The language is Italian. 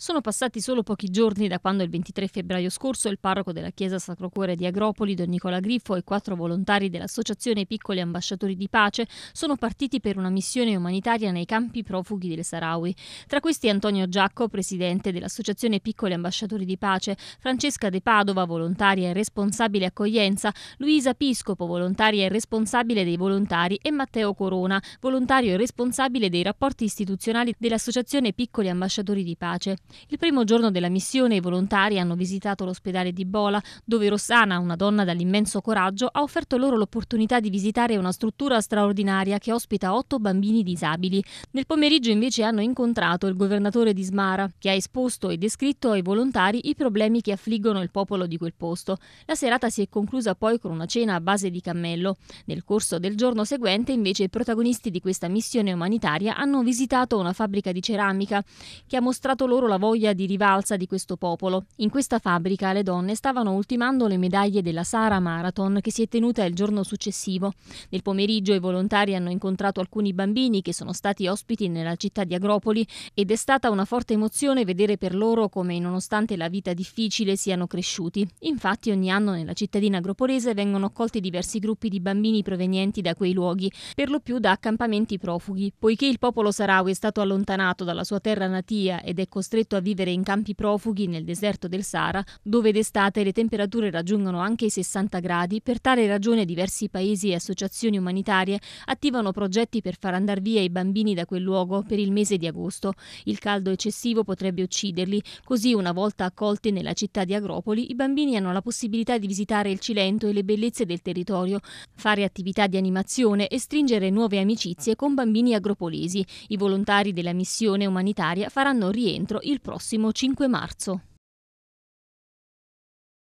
Sono passati solo pochi giorni da quando il 23 febbraio scorso il parroco della chiesa Sacro Cuore di Agropoli, Don Nicola Griffo, e quattro volontari dell'associazione Piccoli Ambasciatori di Pace sono partiti per una missione umanitaria nei campi profughi delle Sarawi. Tra questi Antonio Giacco, presidente dell'associazione Piccoli Ambasciatori di Pace, Francesca De Padova, volontaria e responsabile accoglienza, Luisa Piscopo, volontaria e responsabile dei volontari, e Matteo Corona, volontario e responsabile dei rapporti istituzionali dell'associazione Piccoli Ambasciatori di Pace. Il primo giorno della missione i volontari hanno visitato l'ospedale di Bola, dove Rossana, una donna dall'immenso coraggio, ha offerto loro l'opportunità di visitare una struttura straordinaria che ospita otto bambini disabili. Nel pomeriggio invece hanno incontrato il governatore di Smara, che ha esposto e descritto ai volontari i problemi che affliggono il popolo di quel posto. La serata si è conclusa poi con una cena a base di cammello. Nel corso del giorno seguente invece i protagonisti di questa missione umanitaria hanno visitato una fabbrica di ceramica che ha mostrato loro la voglia di rivalsa di questo popolo. In questa fabbrica le donne stavano ultimando le medaglie della Sara Marathon che si è tenuta il giorno successivo. Nel pomeriggio i volontari hanno incontrato alcuni bambini che sono stati ospiti nella città di Agropoli ed è stata una forte emozione vedere per loro come nonostante la vita difficile siano cresciuti. Infatti ogni anno nella cittadina agropolese vengono accolti diversi gruppi di bambini provenienti da quei luoghi, per lo più da accampamenti profughi. Poiché il popolo sarawi è stato allontanato dalla sua terra natia ed è costretto costretto a vivere in campi profughi nel deserto del Sahara, dove d'estate le temperature raggiungono anche i 60 gradi. Per tale ragione diversi paesi e associazioni umanitarie attivano progetti per far andare via i bambini da quel luogo per il mese di agosto. Il caldo eccessivo potrebbe ucciderli, così una volta accolti nella città di Agropoli, i bambini hanno la possibilità di visitare il Cilento e le bellezze del territorio, fare attività di animazione e stringere nuove amicizie con bambini agropolesi. I volontari della missione umanitaria faranno rientro il prossimo 5 marzo.